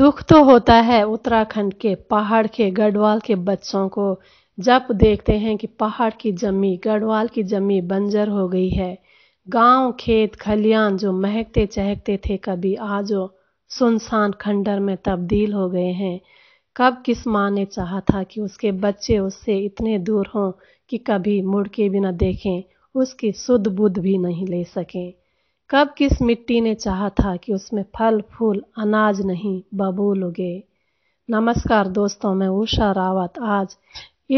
दुख तो होता है उत्तराखंड के पहाड़ के गढ़वाल के बच्चों को जब देखते हैं कि पहाड़ की जमी गढ़वाल की जमी बंजर हो गई है गांव खेत खलियान जो महकते चहकते थे कभी आज वो सुनसान खंडर में तब्दील हो गए हैं कब किस माँ ने चाहा था कि उसके बच्चे उससे इतने दूर हों कि कभी मुड़ के भी न देखें उसकी सुध बुध भी नहीं ले सकें कब किस मिट्टी ने चाहा था कि उसमें फल फूल अनाज नहीं बबूल उगे नमस्कार दोस्तों मैं उषा रावत आज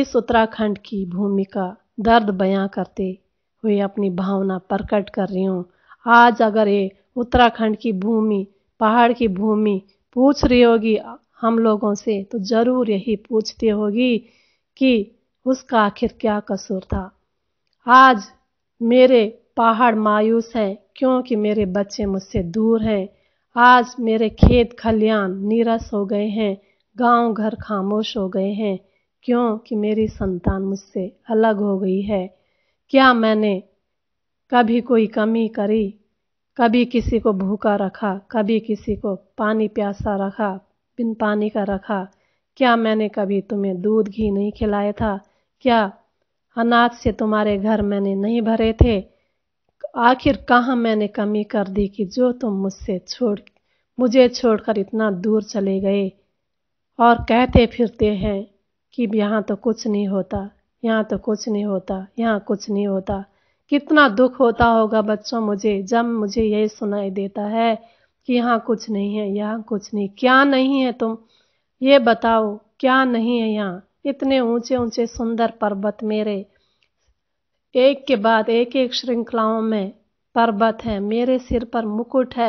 इस उत्तराखंड की भूमि का दर्द बयां करते हुए अपनी भावना प्रकट कर रही हूँ आज अगर ये उत्तराखंड की भूमि पहाड़ की भूमि पूछ रही होगी हम लोगों से तो ज़रूर यही पूछती होगी कि उसका आखिर क्या कसूर था आज मेरे पहाड़ मायूस हैं क्योंकि मेरे बच्चे मुझसे दूर हैं आज मेरे खेत खलियान नीरस हो गए हैं गांव घर खामोश हो गए हैं क्योंकि मेरी संतान मुझसे अलग हो गई है क्या मैंने कभी कोई कमी करी कभी किसी को भूखा रखा कभी किसी को पानी प्यासा रखा बिन पानी का रखा क्या मैंने कभी तुम्हें दूध घी नहीं खिलाया था क्या अनाज से तुम्हारे घर मैंने नहीं भरे थे आखिर कहाँ मैंने कमी कर दी कि जो तुम मुझसे छोड़ मुझे छोड़कर इतना दूर चले गए और कहते फिरते हैं कि यहाँ तो कुछ नहीं होता यहाँ तो कुछ नहीं होता यहाँ कुछ नहीं होता कितना दुख होता होगा बच्चों मुझे जब मुझे ये सुनाई देता है कि यहाँ कुछ नहीं है यहाँ कुछ नहीं क्या नहीं है तुम ये बताओ क्या नहीं है यहाँ इतने ऊंचे ऊंचे सुंदर पर्वत मेरे एक के बाद एक एक श्रृंखलाओं में पर्वत है मेरे सिर पर मुकुट है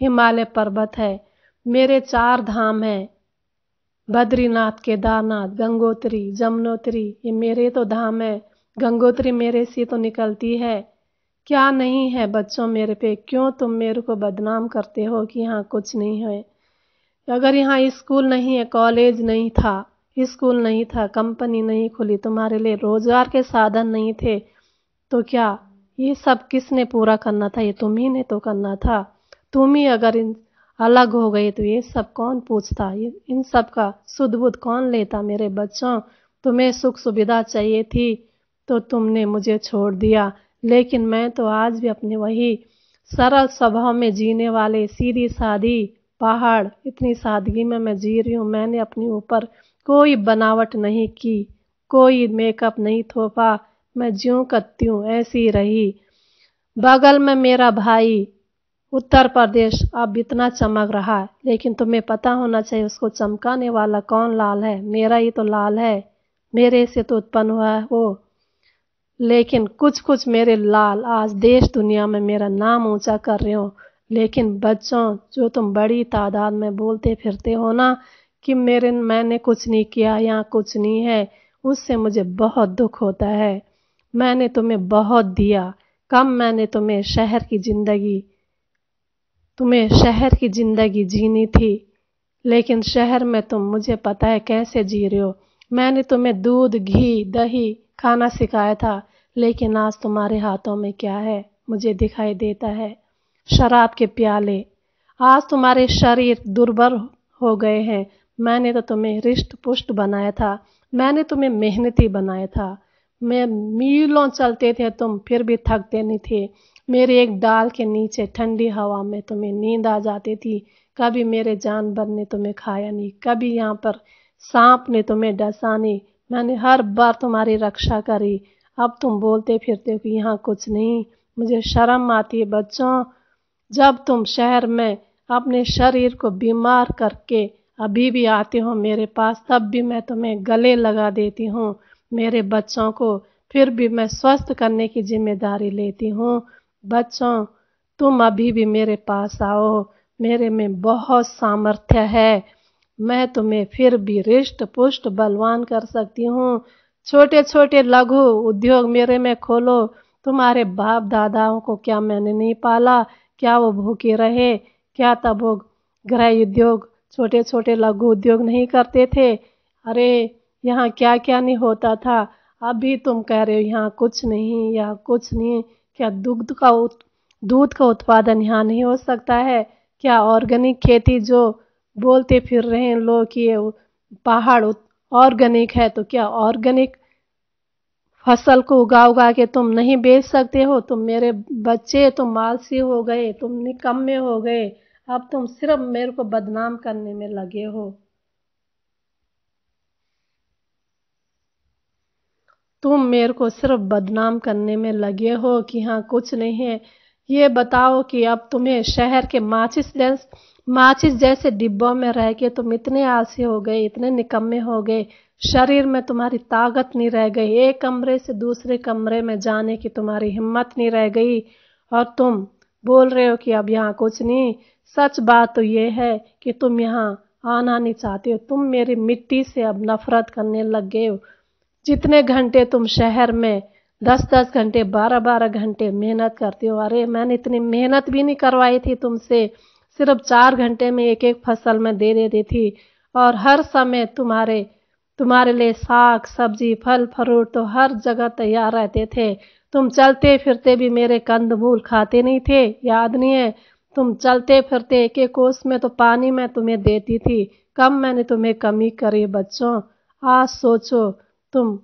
हिमालय पर्वत है मेरे चार धाम हैं बद्रीनाथ केदारनाथ गंगोत्री जमुनोत्री ये मेरे तो धाम है गंगोत्री मेरे से तो निकलती है क्या नहीं है बच्चों मेरे पे क्यों तुम मेरे को बदनाम करते हो कि यहाँ कुछ नहीं है अगर यहाँ स्कूल नहीं है कॉलेज नहीं था स्कूल नहीं था कंपनी नहीं खुली तुम्हारे लिए रोजगार के साधन नहीं थे तो क्या ये सब किसने पूरा करना था ये तुम ही ने तो करना था तुम ही अगर इन अलग हो गए तो ये सब कौन पूछता ये इन सब का सुध बुद्ध कौन लेता मेरे बच्चों तुम्हें सुख सुविधा चाहिए थी तो तुमने मुझे छोड़ दिया लेकिन मैं तो आज भी अपने वही सरल स्वभाव में जीने वाले सीधी सादी पहाड़ इतनी सादगी में मैं जी रही हूँ मैंने अपने ऊपर कोई बनावट नहीं की कोई मेकअप नहीं थोपा मैं ज्यों कत्ती हूँ ऐसी रही बगल में मेरा भाई उत्तर प्रदेश अब इतना चमक रहा है लेकिन तुम्हें पता होना चाहिए उसको चमकाने वाला कौन लाल है मेरा ही तो लाल है मेरे से तो उत्पन्न हुआ है वो लेकिन कुछ कुछ मेरे लाल आज देश दुनिया में मेरा नाम ऊंचा कर रहे हो लेकिन बच्चों जो तुम बड़ी तादाद में बोलते फिरते हो ना कि मेरे मैंने कुछ नहीं किया यहाँ कुछ नहीं है उससे मुझे बहुत दुख होता है मैंने तुम्हें बहुत दिया कम मैंने तुम्हें शहर की ज़िंदगी तुम्हें शहर की ज़िंदगी जीनी थी लेकिन शहर में तुम मुझे पता है कैसे जी रहे हो मैंने तुम्हें दूध घी दही खाना सिखाया था लेकिन आज तुम्हारे हाथों में क्या है मुझे दिखाई देता है शराब के प्याले आज तुम्हारे शरीर दुर्बल हो गए हैं मैंने तो तुम्हें रिष्ट पुष्ट बनाया था मैंने तुम्हें मेहनती बनाया था मैं मीलों चलते थे तुम फिर भी थकते नहीं थे मेरे एक डाल के नीचे ठंडी हवा में तुम्हें नींद आ जाती थी कभी मेरे जानवर ने तुम्हें खाया नहीं कभी यहाँ पर सांप ने तुम्हें डसा नहीं मैंने हर बार तुम्हारी रक्षा करी अब तुम बोलते फिरते हो कि यहाँ कुछ नहीं मुझे शर्म आती है बच्चों जब तुम शहर में अपने शरीर को बीमार करके अभी भी आते हो मेरे पास तब भी मैं तुम्हें गले लगा देती हूँ मेरे बच्चों को फिर भी मैं स्वस्थ करने की जिम्मेदारी लेती हूँ बच्चों तुम अभी भी मेरे पास आओ मेरे में बहुत सामर्थ्य है मैं तुम्हें फिर भी रिष्ट पुष्ट बलवान कर सकती हूँ छोटे छोटे लघु उद्योग मेरे में खोलो तुम्हारे बाप दादाओं को क्या मैंने नहीं पाला क्या वो भूखे रहे क्या तब वो गृह उद्योग छोटे छोटे लघु उद्योग नहीं करते थे अरे यहाँ क्या क्या नहीं होता था अभी तुम कह रहे हो यहाँ कुछ नहीं यहाँ कुछ नहीं क्या दुग्ध का दूध का उत्पादन यहाँ नहीं हो सकता है क्या ऑर्गेनिक खेती जो बोलते फिर रहे हैं लोग कि ये पहाड़ ऑर्गेनिक है तो क्या ऑर्गेनिक फसल को उगा उगा के तुम नहीं बेच सकते हो तुम मेरे बच्चे तुम मालसी हो गए तुम निकम्मे हो गए अब तुम सिर्फ मेरे को बदनाम करने में लगे हो तुम मेरे को सिर्फ बदनाम करने में लगे हो कि हाँ कुछ नहीं है ये बताओ कि अब तुम्हें शहर के माचिस जैस माचिस जैसे डिब्बों में रह के तुम इतने आसे हो गए इतने निकम्मे हो गए शरीर में तुम्हारी ताकत नहीं रह गई एक कमरे से दूसरे कमरे में जाने की तुम्हारी हिम्मत नहीं रह गई और तुम बोल रहे हो कि अब यहाँ कुछ नहीं सच बात तो ये है कि तुम यहाँ आना नहीं चाहते हो तुम मेरी मिट्टी से अब नफरत करने लग गए हो जितने घंटे तुम शहर में दस दस घंटे बारह बारह घंटे मेहनत करते हो अरे मैंने इतनी मेहनत भी नहीं करवाई थी तुमसे सिर्फ चार घंटे में एक एक फसल में दे देती थी और हर समय तुम्हारे तुम्हारे लिए साग सब्जी फल फ्रूट तो हर जगह तैयार रहते थे तुम चलते फिरते भी मेरे कंद भूल खाते नहीं थे याद नहीं है तुम चलते फिरते एक एक कोस में तो पानी मैं तुम्हें देती थी कम मैंने तुम्हें कमी करी बच्चों आज सोचो तुम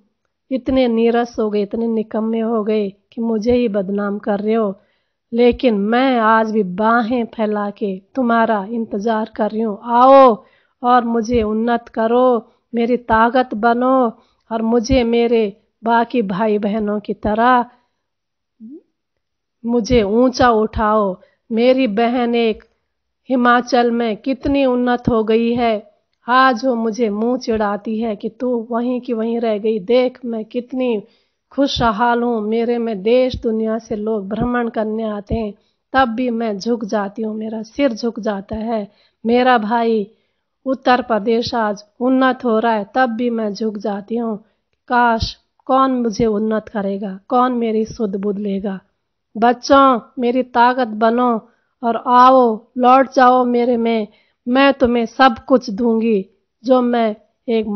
इतने नीरस हो गए इतने निकम्मे हो गए कि मुझे ही बदनाम कर रहे हो लेकिन मैं आज भी बाहें फैला के तुम्हारा इंतज़ार कर रही हूँ आओ और मुझे उन्नत करो मेरी ताकत बनो और मुझे मेरे बाकी भाई बहनों की तरह मुझे ऊंचा उठाओ मेरी बहन एक हिमाचल में कितनी उन्नत हो गई है आज हाँ, वो मुझे मुंह चिढ़ाती है कि तू वहीं की वहीं रह गई देख मैं कितनी खुशहाल हूँ मेरे में देश दुनिया से लोग भ्रमण करने आते हैं तब भी मैं झुक जाती हूँ मेरा सिर झुक जाता है मेरा भाई उत्तर प्रदेश आज उन्नत हो रहा है तब भी मैं झुक जाती हूँ काश कौन मुझे उन्नत करेगा कौन मेरी सुध बुध लेगा बच्चों मेरी ताकत बनो और आओ लौट जाओ मेरे में मैं तुम्हें सब कुछ दूंगी जो मैं एक